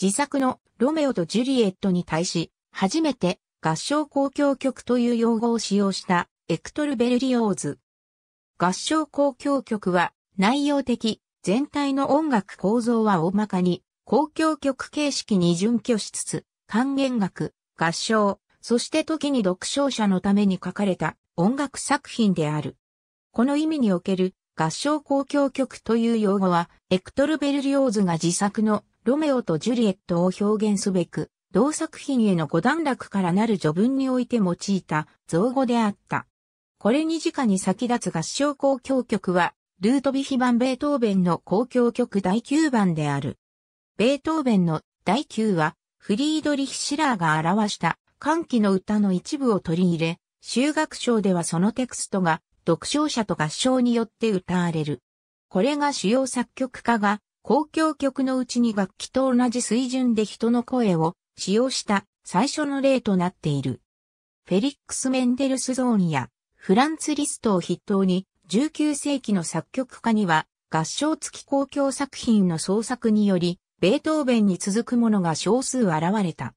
自作のロメオとジュリエットに対し、初めて合唱交響曲という用語を使用したエクトル・ベルリオーズ。合唱交響曲は内容的、全体の音楽構造は大まかに交響曲形式に準拠しつつ、還元楽、合唱、そして時に読唱者のために書かれた音楽作品である。この意味における合唱交響曲という用語は、エクトル・ベルリオーズが自作のロメオとジュリエットを表現すべく、同作品への五段落からなる序文において用いた造語であった。これに直に先立つ合唱交響曲は、ルートビヒ版ベートーベンの交響曲第9番である。ベートーベンの第9は、フリードリヒ・シラーが表した歓喜の歌の一部を取り入れ、修学賞ではそのテクストが読唱者と合唱によって歌われる。これが主要作曲家が公共曲のうちに楽器と同じ水準で人の声を使用した最初の例となっている。フェリックス・メンデルスゾーンやフランツ・リストを筆頭に19世紀の作曲家には合唱付き公共作品の創作によりベートーベンに続くものが少数現れた。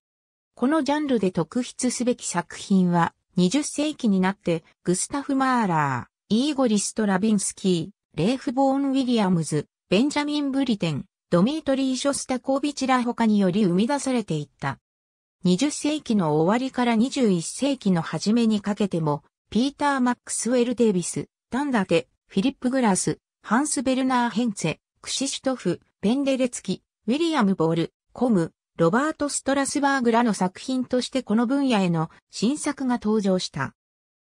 このジャンルで特筆すべき作品は20世紀になってグスタフ・マーラー、イーゴリスト・ラビンスキー、レーフ・ボーン・ウィリアムズ、ベンジャミン・ブリテン、ドミートリー・ショスタコービチら他により生み出されていった。20世紀の終わりから21世紀の初めにかけても、ピーター・マックスウェル・デイビス、ダンダテ、フィリップ・グラス、ハンス・ベルナー・ヘンツェ、クシシュトフ、ペンデレツキ、ウィリアム・ボール、コム、ロバート・ストラスバーグらの作品としてこの分野への新作が登場した。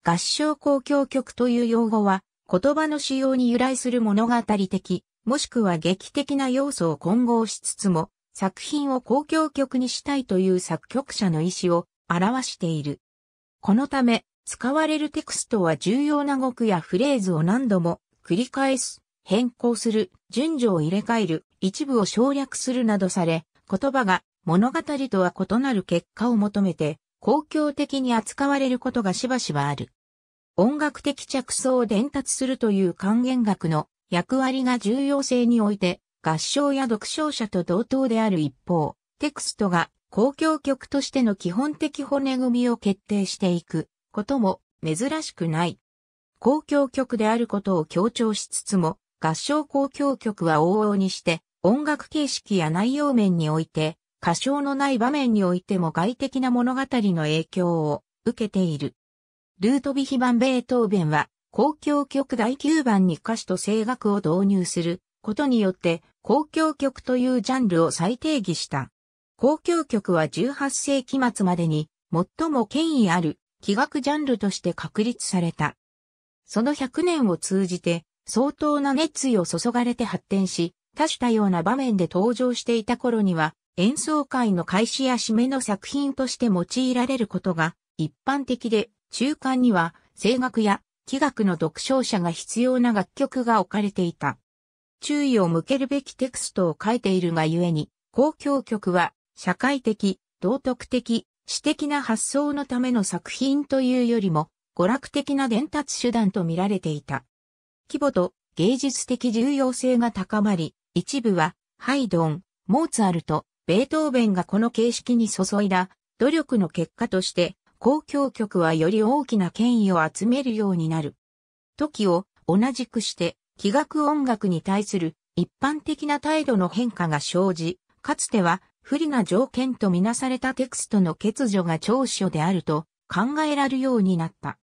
合唱交響曲という用語は言葉の使用に由来する物語的もしくは劇的な要素を混合しつつも、作品を公共曲にしたいという作曲者の意思を表している。このため、使われるテクストは重要な語句やフレーズを何度も繰り返す、変更する、順序を入れ替える、一部を省略するなどされ、言葉が物語とは異なる結果を求めて、公共的に扱われることがしばしばある。音楽的着想を伝達するという還元学の役割が重要性において、合唱や読唱者と同等である一方、テクストが公共曲としての基本的骨組みを決定していくことも珍しくない。公共曲であることを強調しつつも、合唱公共曲は往々にして音楽形式や内容面において、歌唱のない場面においても外的な物語の影響を受けている。ルートヴィヒ版ベートーベンは公共曲第9番に歌詞と声楽を導入することによって公共曲というジャンルを再定義した。公共曲は18世紀末までに最も権威ある器楽ジャンルとして確立された。その100年を通じて相当な熱意を注がれて発展し、多種多様な場面で登場していた頃には演奏会の開始や締めの作品として用いられることが一般的で中間には声楽や器楽の読唱者が必要な楽曲が置かれていた。注意を向けるべきテクストを書いているがゆえに、公共曲は社会的、道徳的、私的な発想のための作品というよりも、娯楽的な伝達手段と見られていた。規模と芸術的重要性が高まり、一部は、ハイドン、モーツァルト、ベートーベンがこの形式に注いだ努力の結果として、公共局はより大きな権威を集めるようになる。時を同じくして器楽音楽に対する一般的な態度の変化が生じ、かつては不利な条件とみなされたテクストの欠如が長所であると考えられるようになった。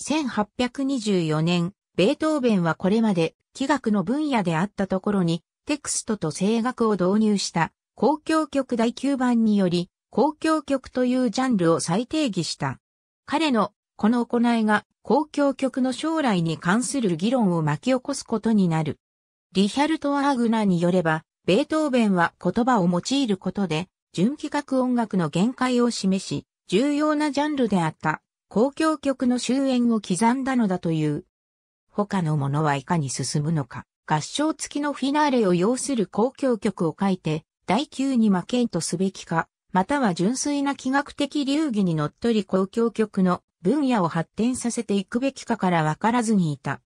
1824年、ベートーベンはこれまで器楽の分野であったところにテクストと声楽を導入した公共曲第9番により交響曲というジャンルを再定義した。彼のこの行いが交響曲の将来に関する議論を巻き起こすことになる。リヒャルト・アーグナによれば、ベートーベンは言葉を用いることで、純規格音楽の限界を示し、重要なジャンルであった交響曲の終焉を刻んだのだという。他のものはいかに進むのか。合唱付きのフィナーレを要する交響曲を書いて、第9に負けんとすべきか、または純粋な気学的流儀にのっとり公共曲の分野を発展させていくべきかから分からずにいた。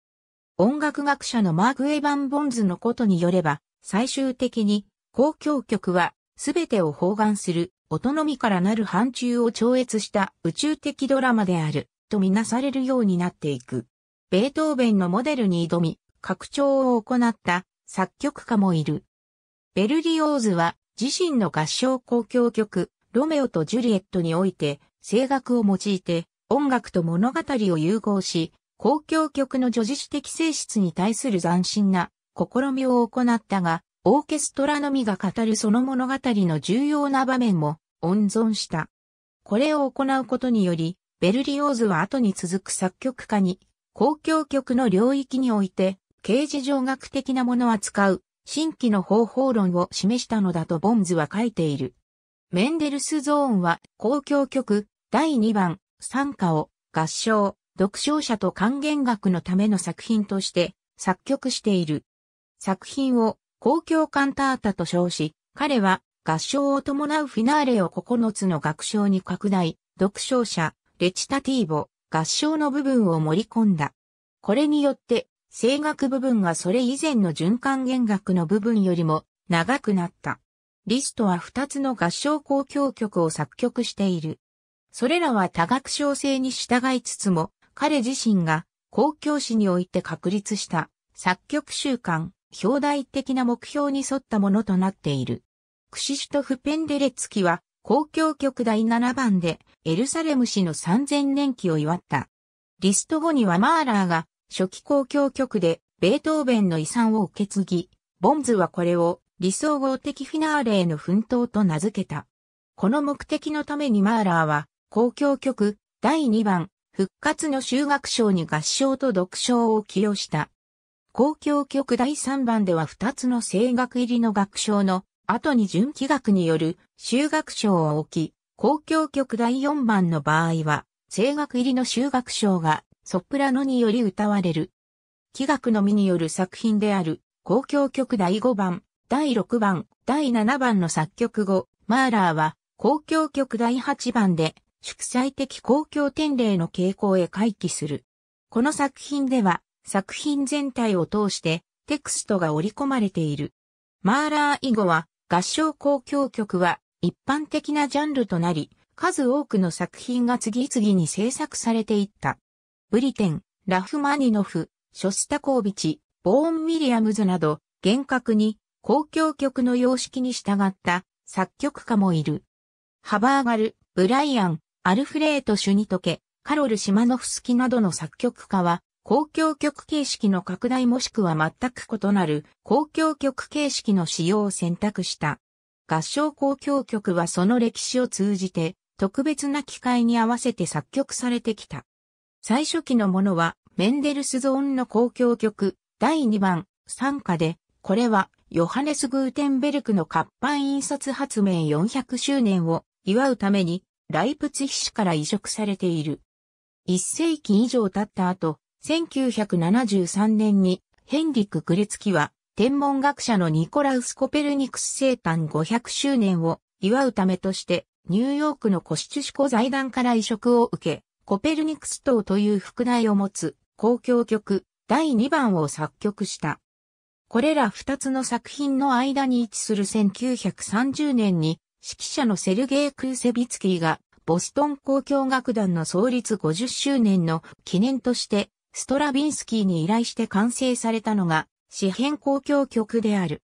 音楽学者のマーク・エヴァン・ボンズのことによれば、最終的に公共曲は全てを包含する音のみからなる範疇を超越した宇宙的ドラマであるとみなされるようになっていく。ベートーベンのモデルに挑み、拡張を行った作曲家もいる。ベルリオーズは自身の合唱交響曲、ロメオとジュリエットにおいて、声楽を用いて、音楽と物語を融合し、公共曲の叙事詩的性質に対する斬新な試みを行ったが、オーケストラのみが語るその物語の重要な場面も温存した。これを行うことにより、ベルリオーズは後に続く作曲家に、公共曲の領域において、形事上学的なものを扱う新規の方法論を示したのだとボンズは書いている。メンデルスゾーンは公共曲第2番参加を合唱、読唱者と還元学のための作品として作曲している。作品を公共カンタータと称し、彼は合唱を伴うフィナーレを9つの楽章に拡大、読唱者、レチタティーボ、合唱の部分を盛り込んだ。これによって声楽部分がそれ以前の循環弦楽の部分よりも長くなった。リストは2つの合唱交響曲を作曲している。それらは多楽章制に従いつつも、彼自身が公共史において確立した作曲習慣、表題的な目標に沿ったものとなっている。クシシュトフ・ペンデレツキは公共曲第7番でエルサレム氏の3000年期を祝った。リスト後にはマーラーが初期公共曲でベートーベンの遺産を受け継ぎ、ボンズはこれを理想合的フィナーレへの奮闘と名付けた。この目的のためにマーラーは公共曲第2番復活の修学賞に合唱と読唱を寄与した。公共曲第3番では2つの声楽入りの楽章の後に純器学による修学賞を置き、公共曲第4番の場合は、声楽入りの修学賞がソプラノにより歌われる。器楽のみによる作品である、交響曲第5番、第6番、第7番の作曲後、マーラーは、交響曲第8番で、祝祭的公共典礼の傾向へ回帰する。この作品では、作品全体を通して、テクストが織り込まれている。マーラー以後は、合唱交響曲は、一般的なジャンルとなり、数多くの作品が次々に制作されていった。ブリテン、ラフマニノフ、ショスタコービチ、ボーン・ウィリアムズなど、厳格に公共曲の様式に従った作曲家もいる。ハバーガル、ブライアン、アルフレート・シュニトケ、カロル・シマノフスキなどの作曲家は、公共曲形式の拡大もしくは全く異なる公共曲形式の使用を選択した。合唱交響曲はその歴史を通じて特別な機会に合わせて作曲されてきた。最初期のものは、メンデルスゾーンの公共曲、第2番、参加で、これは、ヨハネス・グーテンベルクの活版印刷発明400周年を祝うために、ライプツヒ市から移植されている。1世紀以上経った後、1973年にヘンリック・グレツキは天文学者のニコラウス・コペルニクス生誕500周年を祝うためとしてニューヨークのコシチュシコ財団から移植を受け、コペルニクス島という副題を持つ公共曲第2番を作曲した。これら2つの作品の間に位置する1930年に指揮者のセルゲイ・クーセビツキーがボストン公共楽団の創立50周年の記念としてストラビンスキーに依頼して完成されたのが詩編公共曲である。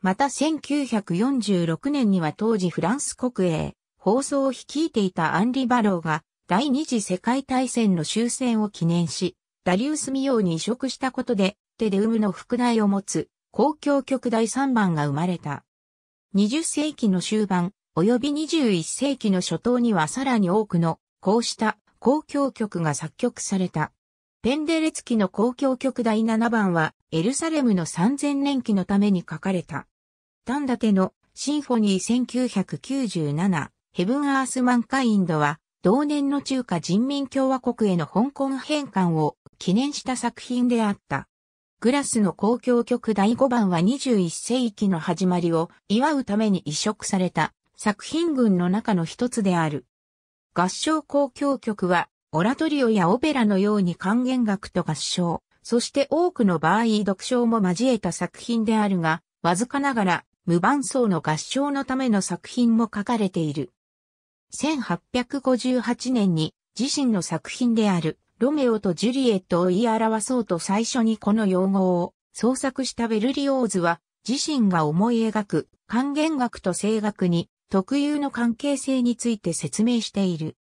また1946年には当時フランス国営放送を率いていたアンリ・バローが第二次世界大戦の終戦を記念し、ダリウスミオに移植したことで、テデウムの副題を持つ、公共局第3番が生まれた。20世紀の終盤、及び21世紀の初頭にはさらに多くの、こうした公共局が作曲された。ペンデレツキの公共局第7番は、エルサレムの3000年期のために書かれた。タンダテのシンフォニー1997ヘブン・アース・マンカインドは同年の中華人民共和国への香港返還を記念した作品であった。グラスの公共曲第5番は21世紀の始まりを祝うために移植された作品群の中の一つである。合唱公共曲は、オラトリオやオペラのように還元楽と合唱、そして多くの場合読唱も交えた作品であるが、わずかながら無伴奏の合唱のための作品も書かれている。1858年に自身の作品であるロメオとジュリエットを言い表そうと最初にこの用語を創作したベルリオーズは自身が思い描く還元学と声楽に特有の関係性について説明している。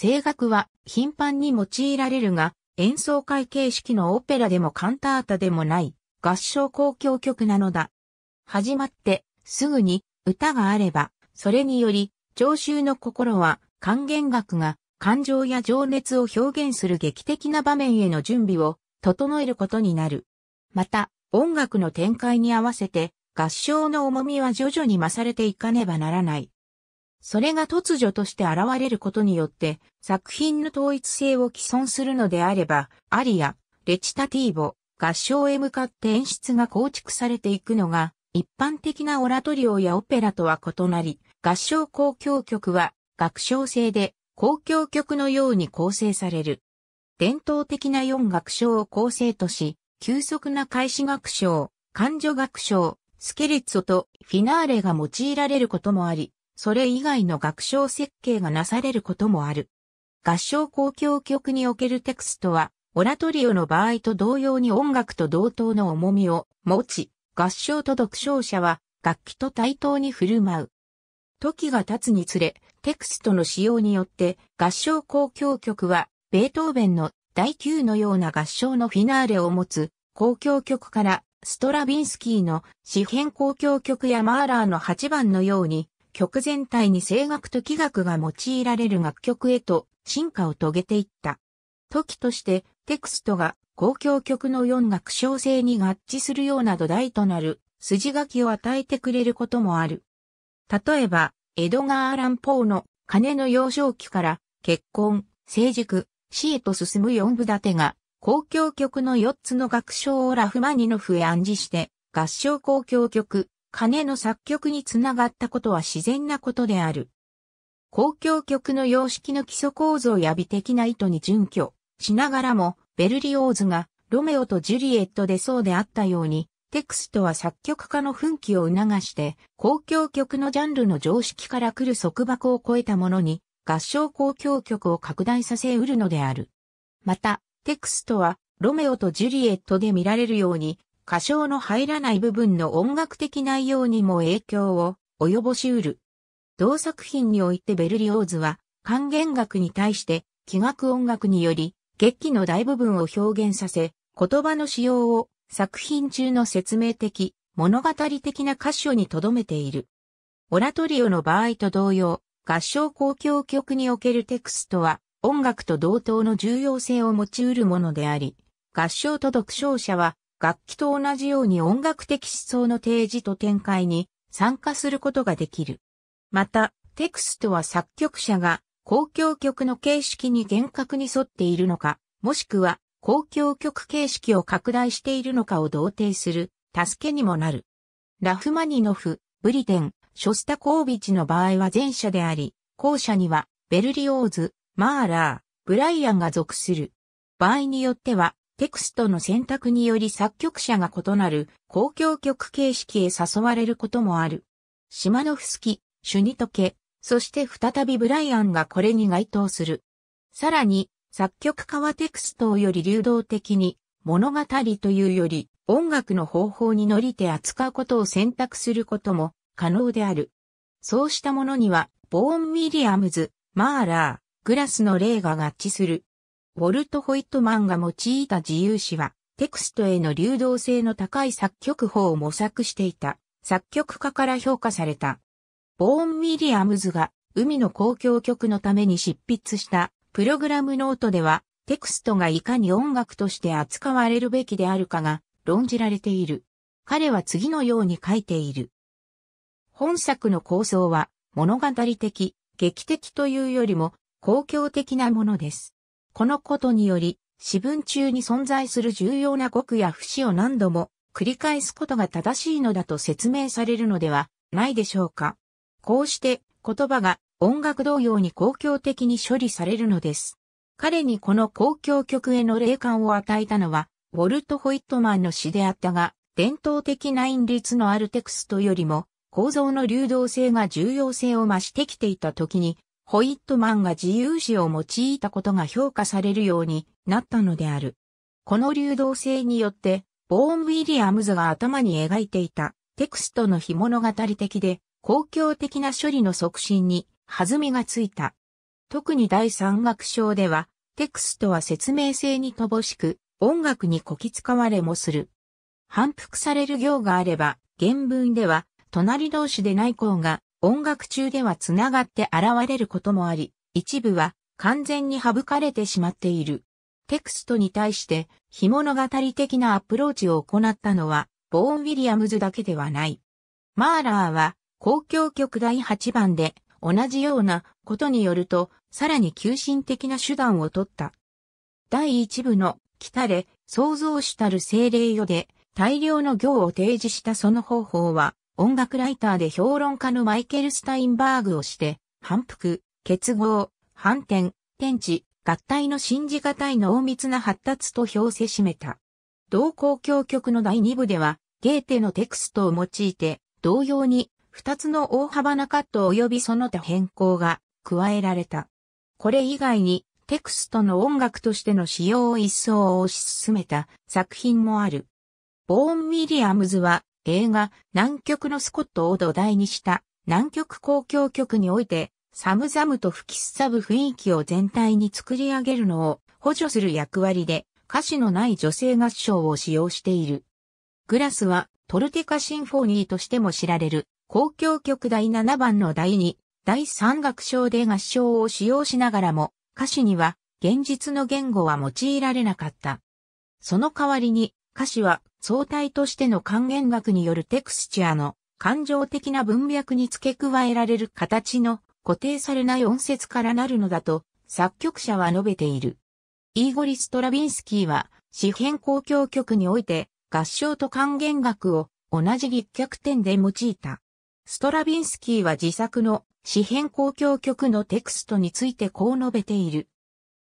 声楽は頻繁に用いられるが演奏会形式のオペラでもカンタータでもない合唱公共曲なのだ。始まってすぐに歌があればそれにより聴衆の心は、還元学が感情や情熱を表現する劇的な場面への準備を整えることになる。また、音楽の展開に合わせて、合唱の重みは徐々に増されていかねばならない。それが突如として現れることによって、作品の統一性を既存するのであれば、アリア、レチタティーボ、合唱へ向かって演出が構築されていくのが、一般的なオラトリオやオペラとは異なり、合唱交響曲は学唱制で交響曲のように構成される。伝統的な4楽章を構成とし、急速な開始楽章、感情楽章、スケリッツォとフィナーレが用いられることもあり、それ以外の学章設計がなされることもある。合唱交響曲におけるテクストは、オラトリオの場合と同様に音楽と同等の重みを持ち、合唱と読唱者は楽器と対等に振る舞う。時が経つにつれ、テクストの使用によって合唱交響曲は、ベートーベンの第9のような合唱のフィナーレを持つ交響曲からストラビンスキーの詩辺交響曲やマーラーの8番のように曲全体に声楽と器楽が用いられる楽曲へと進化を遂げていった。時としてテクストが交響曲の4楽章性に合致するような土台となる筋書きを与えてくれることもある。例えば、エドガー・アラン・ポーの金の幼少期から結婚、成熟、死へと進む四部立てが、交響曲の四つの楽章をラフマニノフへ暗示して、合唱交響曲、金の作曲につながったことは自然なことである。交響曲の様式の基礎構造や美的な意図に準拠しながらも、ベルリオーズがロメオとジュリエットでそうであったように、テクストは作曲家の奮起を促して、公共曲のジャンルの常識から来る束縛を超えたものに、合唱公共曲を拡大させうるのである。また、テクストは、ロメオとジュリエットで見られるように、歌唱の入らない部分の音楽的内容にも影響を及ぼしうる。同作品においてベルリオーズは、還元楽に対して、器楽音楽により、劇の大部分を表現させ、言葉の使用を作品中の説明的、物語的な箇所に留めている。オラトリオの場合と同様、合唱公共曲におけるテクストは音楽と同等の重要性を持ち得るものであり、合唱と読唱者は楽器と同じように音楽的思想の提示と展開に参加することができる。また、テクストは作曲者が公共曲の形式に厳格に沿っているのか、もしくは公共曲形式を拡大しているのかを同定する、助けにもなる。ラフマニノフ、ブリテン、ショスタコービチの場合は前者であり、後者には、ベルリオーズ、マーラー、ブライアンが属する。場合によっては、テクストの選択により作曲者が異なる公共曲形式へ誘われることもある。シマノフスキ、シュニトケ、そして再びブライアンがこれに該当する。さらに、作曲家はテクストをより流動的に、物語というより音楽の方法に乗りて扱うことを選択することも可能である。そうしたものには、ボーン・ウィリアムズ、マーラー、グラスの例が合致する。ウォルト・ホイットマンが用いた自由詩は、テクストへの流動性の高い作曲法を模索していた作曲家から評価された。ボーン・ウィリアムズが海の公共曲のために執筆したプログラムノートでは、テクストがいかに音楽として扱われるべきであるかが論じられている。彼は次のように書いている。本作の構想は物語的、劇的というよりも公共的なものです。このことにより、私文中に存在する重要な語句や節を何度も繰り返すことが正しいのだと説明されるのではないでしょうか。こうして言葉が音楽同様に公共的に処理されるのです。彼にこの公共曲への霊感を与えたのは、ウォルト・ホイットマンの詩であったが、伝統的な韻律のあるテクストよりも、構造の流動性が重要性を増してきていた時に、ホイットマンが自由詩を用いたことが評価されるようになったのである。この流動性によって、ボーン・ウィリアムズが頭に描いていたテクストの非物語的で、公共的な処理の促進に弾みがついた。特に第三楽章では、テクストは説明性に乏しく、音楽にこき使われもする。反復される行があれば、原文では、隣同士でない項が、音楽中では繋がって現れることもあり、一部は完全に省かれてしまっている。テクストに対して、非物語的なアプローチを行ったのは、ボーン・ウィリアムズだけではない。マーラーは、公共曲第8番で、同じようなことによると、さらに急進的な手段を取った。第一部の、来たれ、創造主たる精霊よで、大量の行を提示したその方法は、音楽ライターで評論家のマイケル・スタインバーグをして、反復、結合、反転、天地、合体の信じがたい濃密な発達と表せしめた。同公共曲の第二部では、ゲーテのテクストを用いて、同様に二つの大幅なカット及びその他変更が加えられた。これ以外にテクストの音楽としての使用を一層推し進めた作品もある。ボーン・ウィリアムズは映画南極のスコットを土台にした南極公共局においてサムザムと吹きすさぶ雰囲気を全体に作り上げるのを補助する役割で歌詞のない女性合唱を使用している。グラスはトルテカシンフォニーとしても知られる交響曲第7番の第2、第3楽章で合唱を使用しながらも、歌詞には現実の言語は用いられなかった。その代わりに、歌詞は相対としての還元学によるテクスチャーの感情的な文脈に付け加えられる形の固定されない音節からなるのだと作曲者は述べている。イーゴリ・ストラビンスキーは、詩編交響曲において合唱と還元楽を同じ立脚点で用いた。ストラビンスキーは自作の詩編交響曲のテクストについてこう述べている。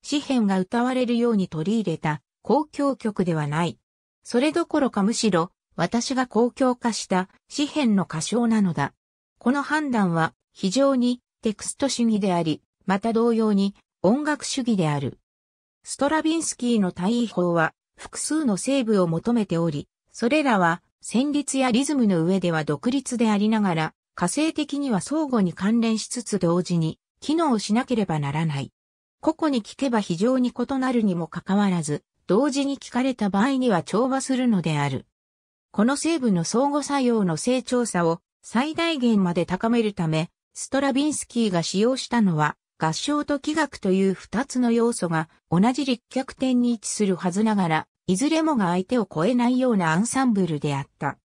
詩編が歌われるように取り入れた交響曲ではない。それどころかむしろ私が公共化した詩編の歌唱なのだ。この判断は非常にテクスト主義であり、また同様に音楽主義である。ストラビンスキーの対位法は複数のー部を求めており、それらは旋律やリズムの上では独立でありながら、火星的には相互に関連しつつ同時に機能しなければならない。個々に聞けば非常に異なるにもかかわらず、同時に聞かれた場合には調和するのである。この成分の相互作用の成長差を最大限まで高めるため、ストラビンスキーが使用したのは、合唱と器楽という二つの要素が同じ立脚点に位置するはずながら、いずれもが相手を超えないようなアンサンブルであった。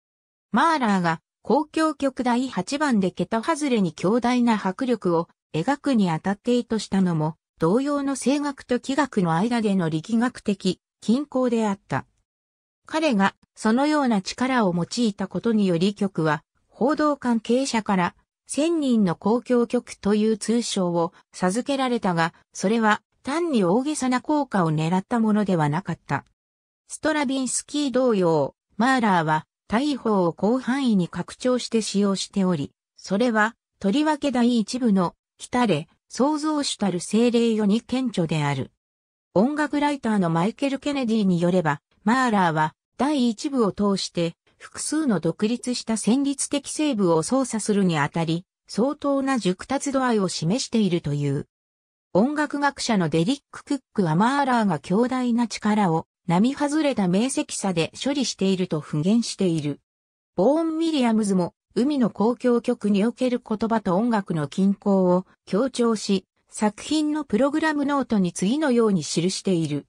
マーラーが公共曲第8番で桁外れに強大な迫力を描くにあたって意図したのも、同様の声楽と気楽の間での力学的均衡であった。彼がそのような力を用いたことにより曲は報道関係者から千人の公共曲という通称を授けられたが、それは単に大げさな効果を狙ったものではなかった。ストラビンスキー同様、マーラーは大砲を広範囲に拡張して使用しており、それは、とりわけ第一部の、来たれ、創造主たる精霊よに顕著である。音楽ライターのマイケル・ケネディによれば、マーラーは、第一部を通して、複数の独立した戦律的成分を操作するにあたり、相当な熟達度合いを示しているという。音楽学者のデリック・クックはマーラーが強大な力を並外れた明晰さで処理していると復元している。ボーン・ウィリアムズも、海の交響曲における言葉と音楽の均衡を強調し、作品のプログラムノートに次のように記している。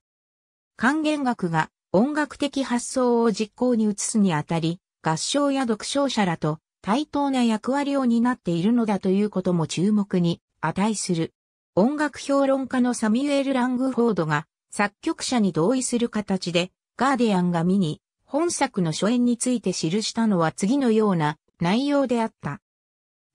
管弦楽が音楽的発想を実行に移すにあたり、合唱や読唱者らと対等な役割を担っているのだということも注目に値する。音楽評論家のサミュエル・ラングフォードが作曲者に同意する形で、ガーディアンが見に、本作の初演について記したのは次のような内容であった。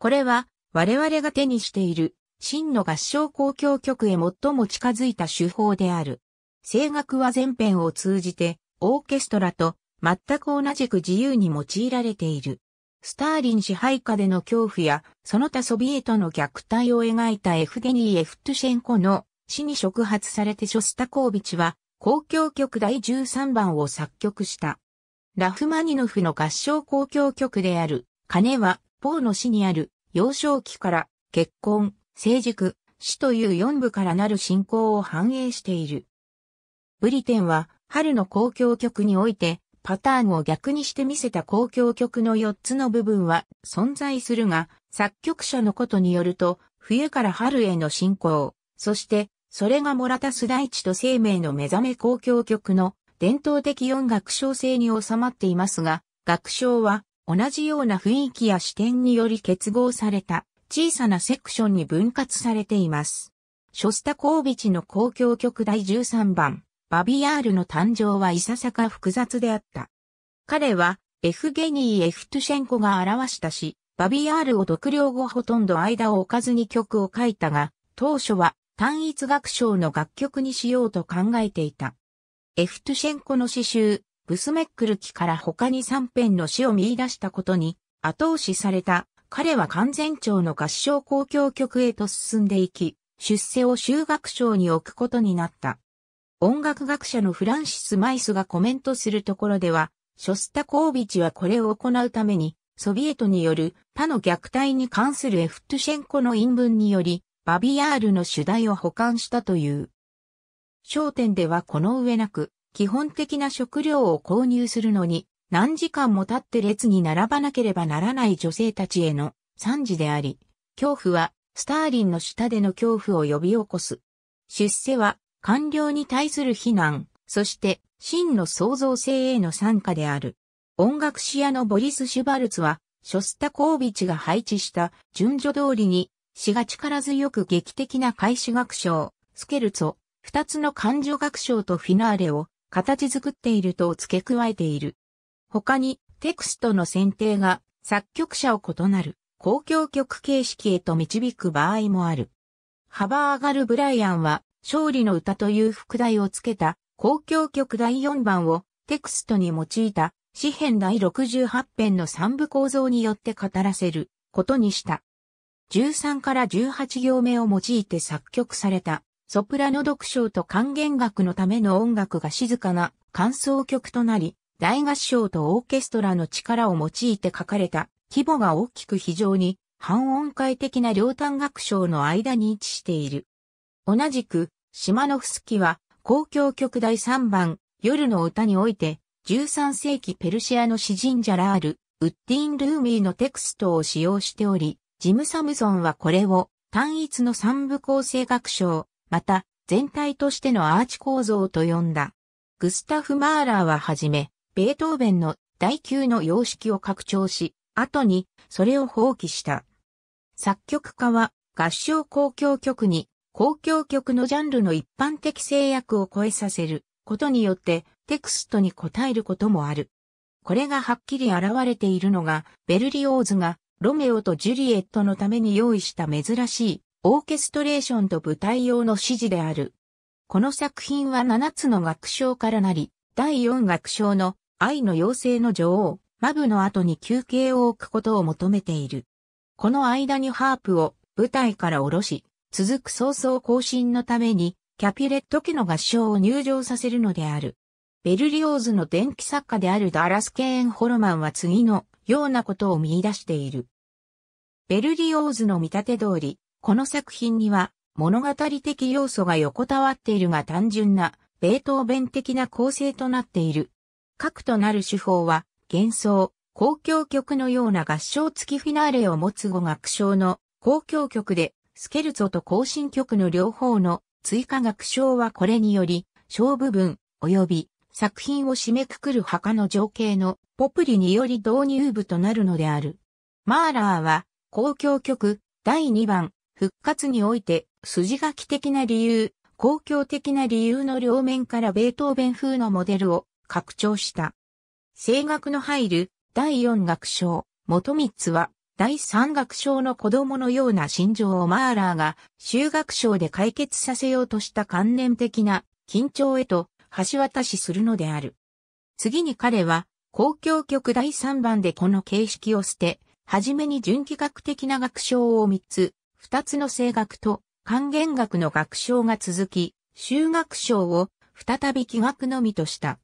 これは、我々が手にしている、真の合唱交響曲へ最も近づいた手法である。声楽は全編を通じて、オーケストラと全く同じく自由に用いられている。スターリン支配下での恐怖や、その他ソビエトの虐待を描いたエフデニー・エフトゥシェンコの死に触発されてショスタコービチは、公共曲第13番を作曲した。ラフマニノフの合唱公共曲である、金は、ポーの死にある、幼少期から、結婚、成熟、死という四部からなる信仰を反映している。ブリテンは、春の公共曲において、パターンを逆にして見せた公共曲の四つの部分は存在するが、作曲者のことによると、冬から春への進行、そしてそれがモラタス大地と生命の目覚め公共曲の伝統的音楽章制に収まっていますが、楽章は同じような雰囲気や視点により結合された小さなセクションに分割されています。ショスタコービチの公共曲第13番、バビアールの誕生はいささか複雑であった。彼は、エフゲニー・エフトゥシェンコが表したし、バビアールを独領後ほとんど間を置かずに曲を書いたが、当初は単一楽章の楽曲にしようと考えていた。エフトシェンコの詩集、ブスメックル記から他に3編の詩を見出したことに、後押しされた、彼は完全長の合唱交響曲へと進んでいき、出世を修学賞に置くことになった。音楽学者のフランシス・マイスがコメントするところでは、ショスタコービチはこれを行うために、ソビエトによる他の虐待に関するエフトシェンコの陰文により、バビアールの主題を保管したという。商店ではこの上なく、基本的な食料を購入するのに、何時間も経って列に並ばなければならない女性たちへの惨事であり、恐怖はスターリンの下での恐怖を呼び起こす。出世は官僚に対する非難、そして真の創造性への参加である。音楽史屋のボリス・シュバルツは、ショスタコービチが配置した順序通りに死が力強く劇的な開始学章、スケルツォ、二つの感情学章とフィナーレを形作っていると付け加えている。他にテクストの選定が作曲者を異なる公共曲形式へと導く場合もある。ハバーガル・ブライアンは勝利の歌という副題を付けた公共曲第4番をテクストに用いた詩編第68編の3部構造によって語らせることにした。13から18行目を用いて作曲された、ソプラノ読唱と管弦楽のための音楽が静かな感想曲となり、大合唱とオーケストラの力を用いて書かれた、規模が大きく非常に半音階的な両端楽章の間に位置している。同じく、シマノフスキは、公共曲第3番、夜の歌において、13世紀ペルシアの詩人ジャラール、ウッディン・ルーミーのテクストを使用しており、ジム・サムソンはこれを単一の三部構成学章、また全体としてのアーチ構造と呼んだ。グスタフ・マーラーははじめ、ベートーベンの第9の様式を拡張し、後にそれを放棄した。作曲家は合唱交響曲に公共曲のジャンルの一般的制約を超えさせることによってテクストに応えることもある。これがはっきり現れているのがベルリオーズがロメオとジュリエットのために用意した珍しいオーケストレーションと舞台用の指示である。この作品は7つの楽章からなり、第4楽章の愛の妖精の女王、マブの後に休憩を置くことを求めている。この間にハープを舞台から下ろし、続く早々更新のために、キャピレット家の合唱を入場させるのである。ベルリオーズの電気作家であるダラス・ケーン・ホロマンは次のようなことを見出している。ベルリオーズの見立て通り、この作品には物語的要素が横たわっているが単純なベートーベン的な構成となっている。核となる手法は幻想、公共曲のような合唱付きフィナーレを持つ語学賞の公共曲でスケルツォと行進曲の両方の追加学章はこれにより小部分及び作品を締めくくる墓の情景のポプリにより導入部となるのである。マーラーは、公共曲、第2番、復活において、筋書き的な理由、公共的な理由の両面からベートーベン風のモデルを拡張した。声楽の入る第4楽章、元三つは、第3楽章の子供のような心情をマーラーが、修学章で解決させようとした観念的な緊張へと橋渡しするのである。次に彼は、公共曲第3番でこの形式を捨て、はじめに純気学的な学章を3つ、2つの声楽と還元学の学章が続き、修学章を再び気学のみとした。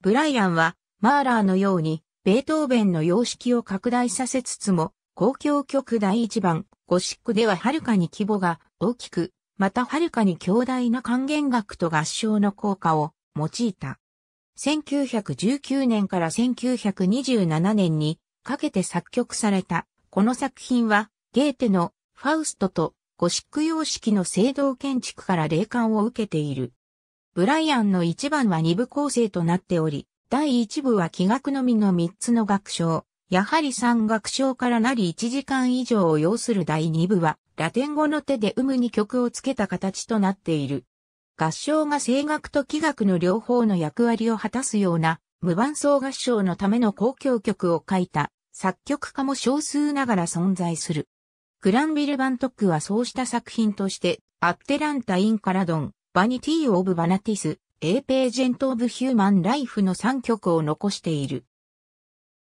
ブライアンは、マーラーのように、ベートーベンの様式を拡大させつつも、公共曲第1番、ゴシックでははるかに規模が大きく、またはるかに強大な還元学と合唱の効果を用いた。1919年から1927年にかけて作曲された、この作品は、ゲーテのファウストとゴシック様式の聖堂建築から霊感を受けている。ブライアンの一番は二部構成となっており、第一部は気学のみの三つの学章、やはり三楽章からなり1時間以上を要する第二部は、ラテン語の手で有無に曲をつけた形となっている。合唱が声楽と器楽の両方の役割を果たすような無伴奏合唱のための公共曲を書いた作曲家も少数ながら存在する。グランビル・バントックはそうした作品として、アッテランタ・イン・カラドン、バニティオブ・バナティス、エーページェント・オブ・ヒューマン・ライフの3曲を残している。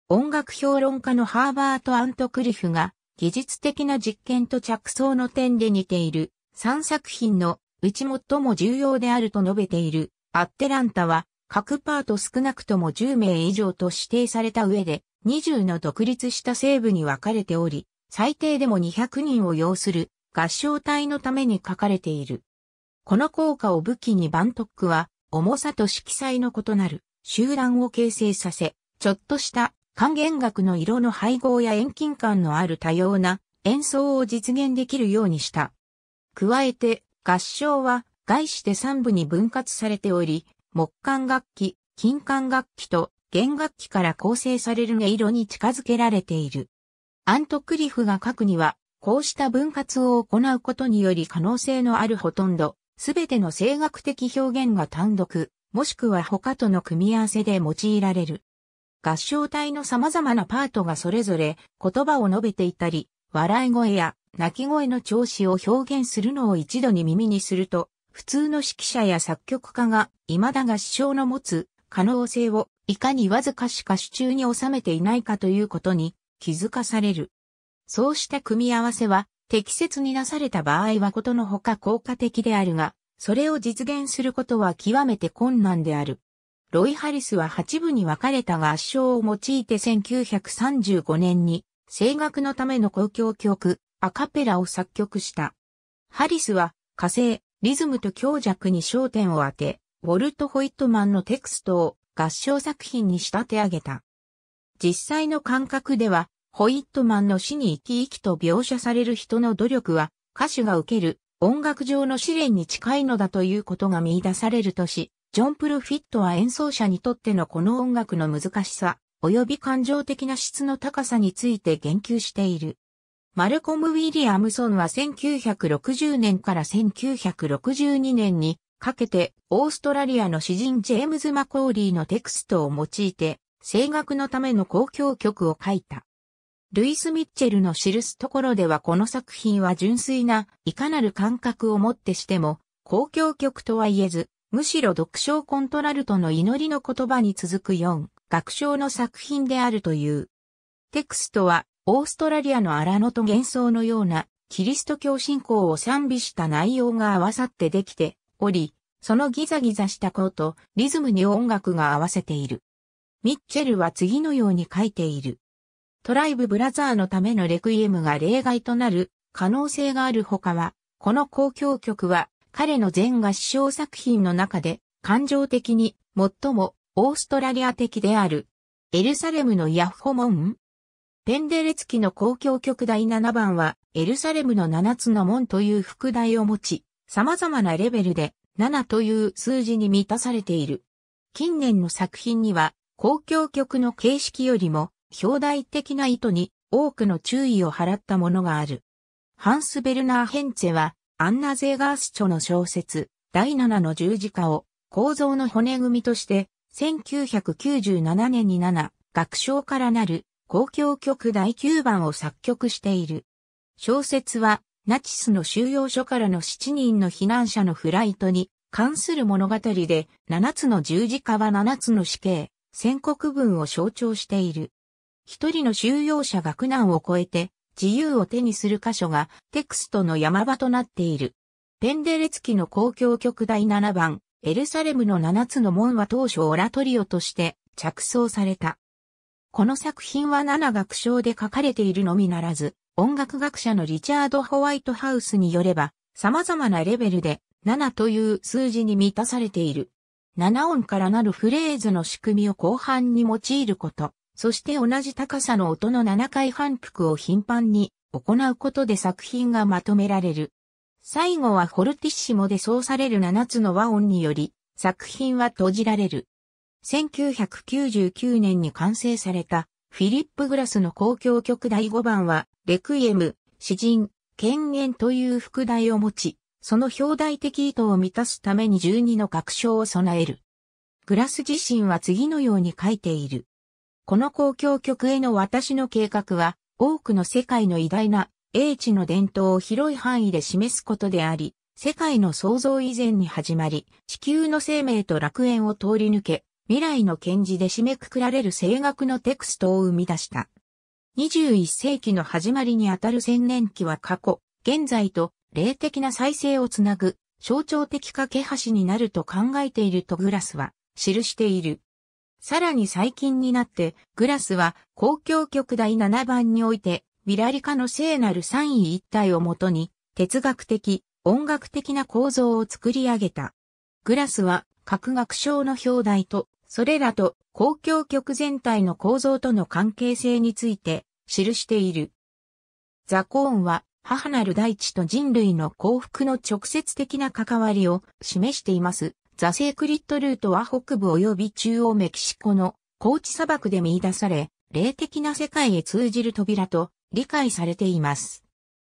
音楽評論家のハーバート・アントクリフが、技術的な実験と着想の点で似ている3作品のうち最も重要であると述べている、アッテランタは、各パート少なくとも10名以上と指定された上で、20の独立した西部に分かれており、最低でも200人を要する合唱隊のために書かれている。この効果を武器にバントックは、重さと色彩の異なる集団を形成させ、ちょっとした還元学の色の配合や遠近感のある多様な演奏を実現できるようにした。加えて、合唱は外して3部に分割されており、木管楽器、金管楽器と弦楽器から構成される音色に近づけられている。アントクリフが書くには、こうした分割を行うことにより可能性のあるほとんど、すべての声楽的表現が単独、もしくは他との組み合わせで用いられる。合唱隊の様々なパートがそれぞれ言葉を述べていたり、笑い声や鳴き声の調子を表現するのを一度に耳にすると、普通の指揮者や作曲家が未だ合唱の持つ可能性をいかにわずかしか手中に収めていないかということに気づかされる。そうした組み合わせは適切になされた場合はことのほか効果的であるが、それを実現することは極めて困難である。ロイ・ハリスは8部に分かれた合唱を用いて1935年に声楽のための公共曲アカペラを作曲した。ハリスは、火星、リズムと強弱に焦点を当て、ウォルト・ホイットマンのテクストを合唱作品に仕立て上げた。実際の感覚では、ホイットマンの死に生き生きと描写される人の努力は、歌手が受ける音楽上の試練に近いのだということが見出されるとし、ジョン・プロフィットは演奏者にとってのこの音楽の難しさ、及び感情的な質の高さについて言及している。マルコム・ウィリアムソンは1960年から1962年にかけてオーストラリアの詩人ジェームズ・マコーリーのテクストを用いて声楽のための公共曲を書いた。ルイス・ミッチェルの記すところではこの作品は純粋ないかなる感覚をもってしても公共曲とは言えず、むしろ読唱コントラルトの祈りの言葉に続く4、楽章の作品であるという。テクストはオーストラリアの荒野と幻想のようなキリスト教信仰を賛美した内容が合わさってできており、そのギザギザした声とリズムに音楽が合わせている。ミッチェルは次のように書いている。トライブブラザーのためのレクイエムが例外となる可能性があるほかは、この交響曲は彼の全合唱作品の中で感情的に最もオーストラリア的である。エルサレムのヤッホモンペンデレツキの公共曲第7番は、エルサレムの7つの門という副題を持ち、様々なレベルで7という数字に満たされている。近年の作品には、公共曲の形式よりも、表題的な意図に多くの注意を払ったものがある。ハンス・ベルナー・ヘンツェは、アンナ・ゼーガース著の小説、第7の十字架を、構造の骨組みとして、1997年に7、学章からなる公共曲第9番を作曲している。小説は、ナチスの収容所からの7人の避難者のフライトに関する物語で、7つの十字架は7つの死刑、宣告文を象徴している。一人の収容者が苦難を超えて、自由を手にする箇所がテクストの山場となっている。ペンデレツキの公共曲第7番、エルサレムの7つの門は当初オラトリオとして着想された。この作品は7楽章で書かれているのみならず、音楽学者のリチャード・ホワイトハウスによれば、様々なレベルで7という数字に満たされている。7音からなるフレーズの仕組みを後半に用いること、そして同じ高さの音の7回反復を頻繁に行うことで作品がまとめられる。最後はフォルティッシモでそうされる7つの和音により、作品は閉じられる。1999年に完成されたフィリップ・グラスの公共曲第5番は、レクイエム、詩人、権限という副題を持ち、その表題的意図を満たすために12の楽章を備える。グラス自身は次のように書いている。この公共曲への私の計画は、多くの世界の偉大な英知の伝統を広い範囲で示すことであり、世界の創造以前に始まり、地球の生命と楽園を通り抜け、未来の検事で締めくくられる声楽のテクストを生み出した。21世紀の始まりにあたる千年期は過去、現在と霊的な再生をつなぐ象徴的架け橋になると考えているとグラスは記している。さらに最近になってグラスは公共曲第7番においてビラリカの聖なる三位一体をもとに哲学的、音楽的な構造を作り上げた。グラスは各学章の表題とそれらと公共局全体の構造との関係性について記している。ザコーンは母なる大地と人類の幸福の直接的な関わりを示しています。ザ・セークリットルートは北部及び中央メキシコの高地砂漠で見出され、霊的な世界へ通じる扉と理解されています。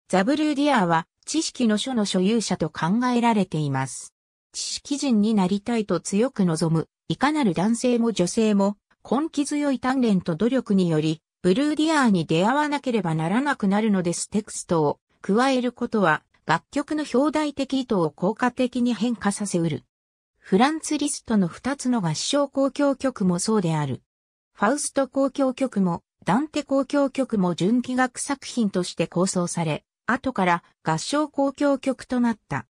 ザ・ブルーディアーは知識の書の所有者と考えられています。知識人になりたいと強く望むいかなる男性も女性も、根気強い鍛錬と努力により、ブルーディアーに出会わなければならなくなるのですテクストを加えることは、楽曲の表題的意図を効果的に変化させうる。フランツ・リストの二つの合唱交響曲もそうである。ファウスト交響曲も、ダンテ交響曲も純器楽作品として構想され、後から合唱交響曲となった。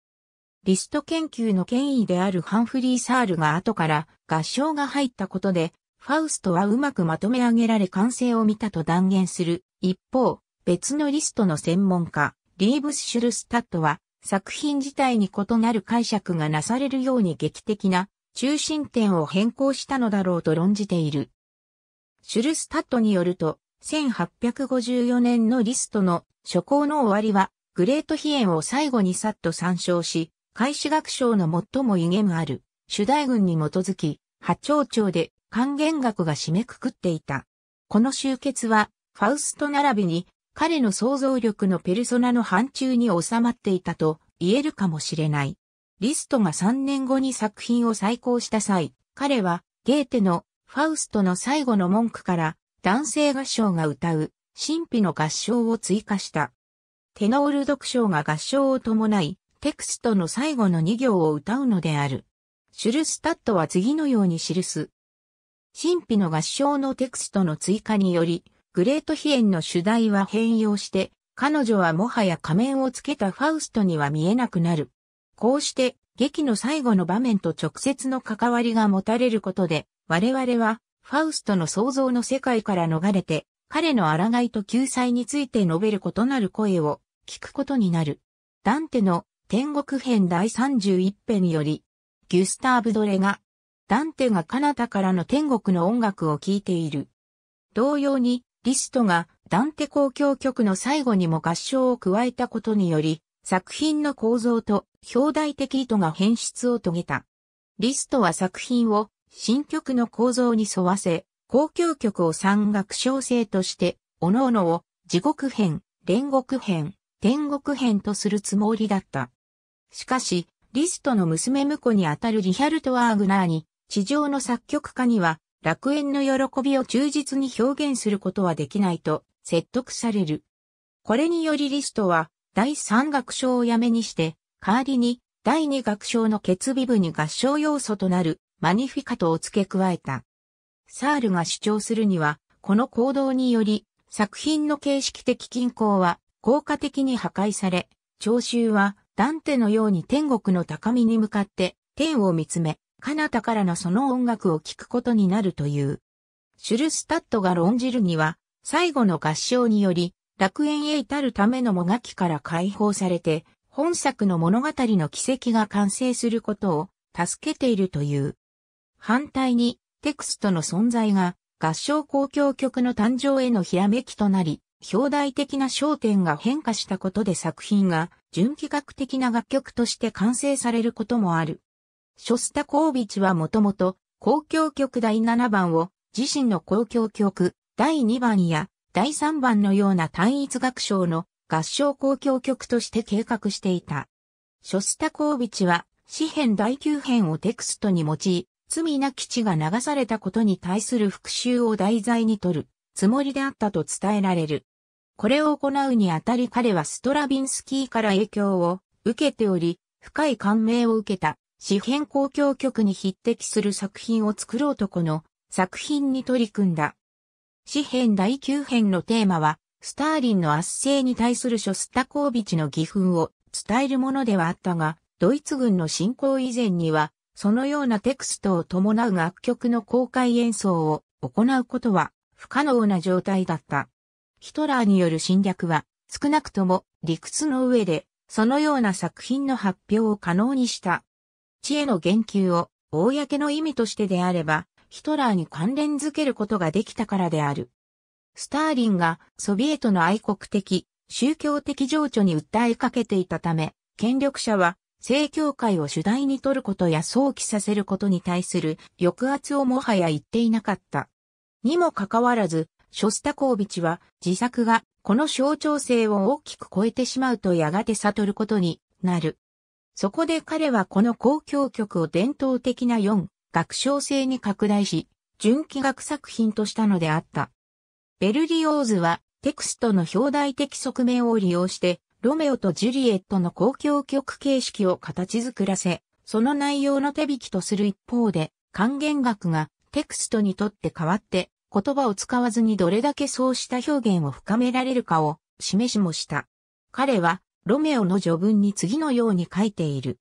リスト研究の権威であるハンフリー・サールが後から合唱が入ったことで、ファウストはうまくまとめ上げられ完成を見たと断言する。一方、別のリストの専門家、リーブス・シュルスタットは、作品自体に異なる解釈がなされるように劇的な中心点を変更したのだろうと論じている。シュルスタットによると、1854年のリストの初行の終わりは、グレートヒエンを最後にさっと参照し、海史学賞の最も威厳ある主題群に基づき、波長長で還元学が締めくくっていた。この集結は、ファウスト並びに彼の想像力のペルソナの範疇に収まっていたと言えるかもしれない。リストが3年後に作品を再考した際、彼はゲーテのファウストの最後の文句から男性合唱が歌う神秘の合唱を追加した。テノール読唱が合唱を伴い、テクストの最後の2行を歌うのである。シュルスタットは次のように記す。神秘の合唱のテクストの追加により、グレートヒエンの主題は変容して、彼女はもはや仮面をつけたファウストには見えなくなる。こうして、劇の最後の場面と直接の関わりが持たれることで、我々は、ファウストの創造の世界から逃れて、彼の抗いと救済について述べる異なる声を聞くことになる。ダンテの天国編第31編より、ギュスターブ・ドレが、ダンテが彼方からの天国の音楽を聴いている。同様に、リストがダンテ公共曲の最後にも合唱を加えたことにより、作品の構造と表題的意図が変質を遂げた。リストは作品を新曲の構造に沿わせ、公共曲を三楽章制として、各々を地獄編、煉獄編、天国編とするつもりだった。しかし、リストの娘婿にあたるリヒャルト・ワーグナーに、地上の作曲家には、楽園の喜びを忠実に表現することはできないと説得される。これによりリストは第三楽章をやめにして、代わりに第二楽章の決備部に合唱要素となるマニフィカトを付け加えた。サールが主張するには、この行動により作品の形式的均衡は効果的に破壊され、聴衆はダンテのように天国の高みに向かって天を見つめ、彼方からのその音楽を聴くことになるという。シュルスタットが論じるには、最後の合唱により、楽園へ至るためのもがきから解放されて、本作の物語の奇跡が完成することを助けているという。反対に、テクストの存在が合唱交響曲の誕生へのひらめきとなり、表題的な焦点が変化したことで作品が純企画的な楽曲として完成されることもある。ショスタコービチはもともと、公共曲第7番を自身の公共曲第2番や第3番のような単一楽章の合唱公共曲として計画していた。ショスタコービチは、詩編第9編をテクストに用い、罪な基地が流されたことに対する復讐を題材にとるつもりであったと伝えられる。これを行うにあたり彼はストラビンスキーから影響を受けており、深い感銘を受けた、詩編交響曲に匹敵する作品を作ろうとこの作品に取り組んだ。詩編第9編のテーマは、スターリンの圧政に対するショスタコービチの義憤を伝えるものではあったが、ドイツ軍の侵攻以前には、そのようなテクストを伴う楽曲の公開演奏を行うことは不可能な状態だった。ヒトラーによる侵略は、少なくとも理屈の上で、そのような作品の発表を可能にした。知恵の言及を、公の意味としてであれば、ヒトラーに関連づけることができたからである。スターリンがソビエトの愛国的、宗教的情緒に訴えかけていたため、権力者は正教会を主題に取ることや想起させることに対する抑圧をもはや言っていなかった。にもかかわらず、ショスタコービチは自作がこの象徴性を大きく超えてしまうとやがて悟ることになる。そこで彼はこの公共曲を伝統的な4楽章性に拡大し、純気学作品としたのであった。ベルリオーズはテクストの表題的側面を利用して、ロメオとジュリエットの公共曲形式を形作らせ、その内容の手引きとする一方で、還元楽がテクストにとって変わって言葉を使わずにどれだけそうした表現を深められるかを示しもした。彼は、ロメオの序文に次のように書いている。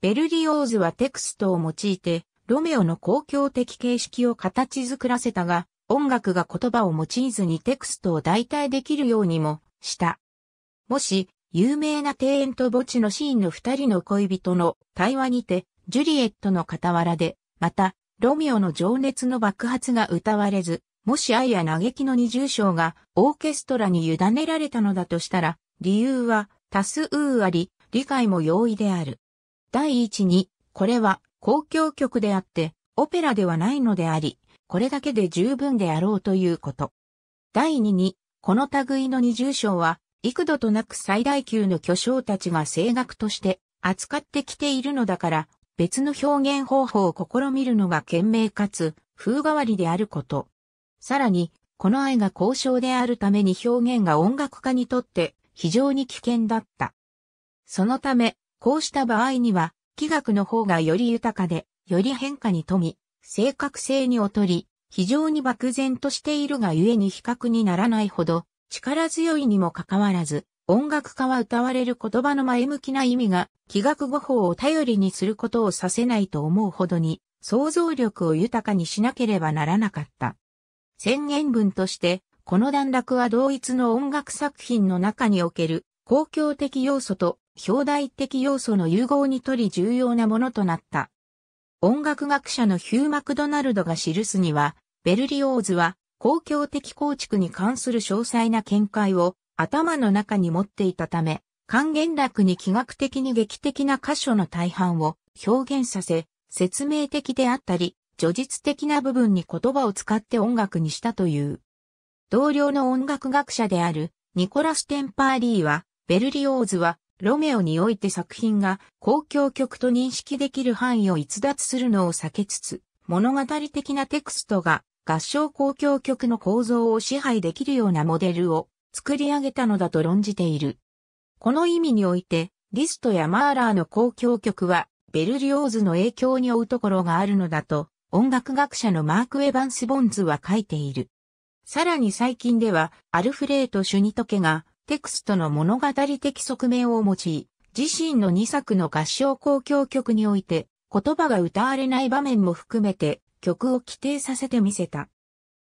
ベルリオーズはテクストを用いて、ロメオの公共的形式を形作らせたが、音楽が言葉を用いずにテクストを代替できるようにもした。もし、有名な庭園と墓地のシーンの二人の恋人の対話にて、ジュリエットの傍らで、また、ロミオの情熱の爆発が歌われず、もし愛や嘆きの二重章がオーケストラに委ねられたのだとしたら、理由は多数あり、理解も容易である。第一に、これは公共曲であって、オペラではないのであり、これだけで十分であろうということ。第二に、この類の二重章は、幾度となく最大級の巨匠たちが声楽として扱ってきているのだから、別の表現方法を試みるのが賢明かつ風変わりであること。さらに、この愛が交渉であるために表現が音楽家にとって非常に危険だった。そのため、こうした場合には、器楽の方がより豊かで、より変化に富み、正確性に劣り、非常に漠然としているがゆえに比較にならないほど、力強いにもかかわらず、音楽家は歌われる言葉の前向きな意味が、気学語法を頼りにすることをさせないと思うほどに、想像力を豊かにしなければならなかった。宣言文として、この段落は同一の音楽作品の中における公共的要素と表題的要素の融合にとり重要なものとなった。音楽学者のヒュー・マクドナルドが記すには、ベルリオーズは公共的構築に関する詳細な見解を頭の中に持っていたため、還元楽に気学的に劇的な箇所の大半を表現させ、説明的であったり、叙述的な部分に言葉を使って音楽にしたという。同僚の音楽学者であるニコラス・テンパーリーは、ベルリオーズはロメオにおいて作品が公共曲と認識できる範囲を逸脱するのを避けつつ、物語的なテクストが合唱公共曲の構造を支配できるようなモデルを作り上げたのだと論じている。この意味において、リストやマーラーの交響曲は、ベルリオーズの影響に負うところがあるのだと、音楽学者のマーク・エヴァンス・ボンズは書いている。さらに最近では、アルフレート・シュニトケが、テクストの物語的側面を用い、自身の2作の合唱交響曲において、言葉が歌われない場面も含めて、曲を規定させてみせた。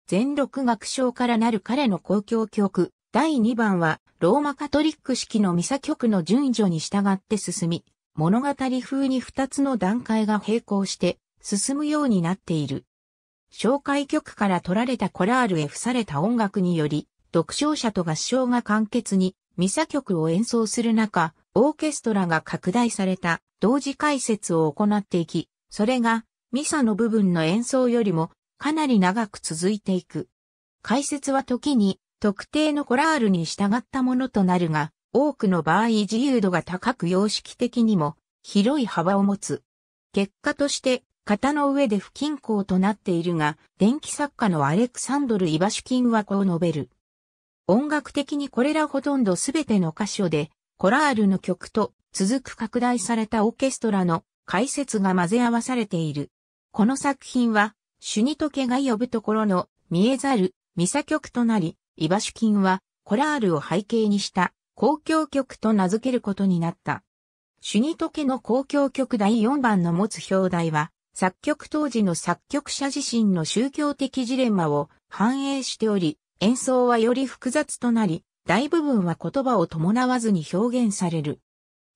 全録楽章からなる彼の交響曲、第2番は、ローマカトリック式のミサ曲の順序に従って進み、物語風に2つの段階が並行して進むようになっている。紹介曲から取られたコラールへ付された音楽により、読唱者と合唱が簡潔にミサ曲を演奏する中、オーケストラが拡大された同時解説を行っていき、それがミサの部分の演奏よりもかなり長く続いていく。解説は時に特定のコラールに従ったものとなるが、多くの場合自由度が高く様式的にも広い幅を持つ。結果として、型の上で不均衡となっているが、電気作家のアレクサンドル・イバシュキンはこう述べる。音楽的にこれらほとんどすべての箇所で、コラールの曲と続く拡大されたオーケストラの解説が混ぜ合わされている。この作品は、シュニトケが呼ぶところの見えざるミサ曲となり、イバシュキンは、コラールを背景にした公共曲と名付けることになった。シュニトケの公共曲第4番の持つ表題は、作曲当時の作曲者自身の宗教的ジレンマを反映しており、演奏はより複雑となり、大部分は言葉を伴わずに表現される。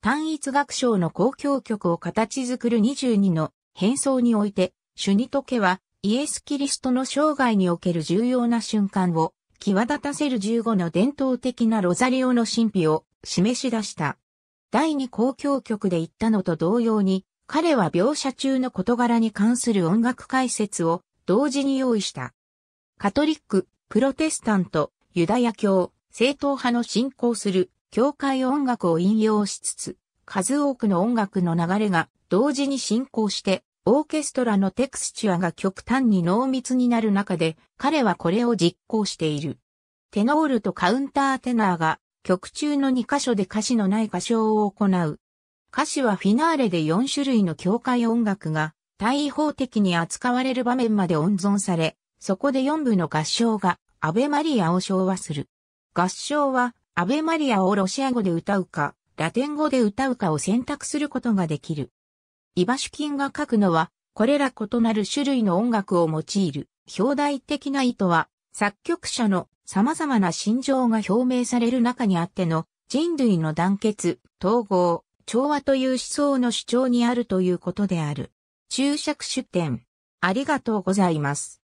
単一楽章の公共曲を形作る22の変奏において、シュニトケはイエス・キリストの生涯における重要な瞬間を際立たせる15の伝統的なロザリオの神秘を示し出した。第二公共曲で言ったのと同様に、彼は描写中の事柄に関する音楽解説を同時に用意した。カトリック、プロテスタント、ユダヤ教、正統派の信仰する教会音楽を引用しつつ、数多くの音楽の流れが同時に進行してオーケストラのテクスチュアが極端に濃密になる中で、彼はこれを実行している。テノールとカウンターテナーが曲中の2箇所で歌詞のない歌唱を行う。歌詞はフィナーレで4種類の境界音楽が対法的に扱われる場面まで温存され、そこで4部の合唱がアベマリアを昭和する。合唱はアベマリアをロシア語で歌うか、ラテン語で歌うかを選択することができる。イバシュキンが書くのは、これら異なる種類の音楽を用いる、表題的な意図は、作曲者の様々な心情が表明される中にあっての、人類の団結、統合、調和という思想の主張にあるということである。注釈出典。ありがとうございます。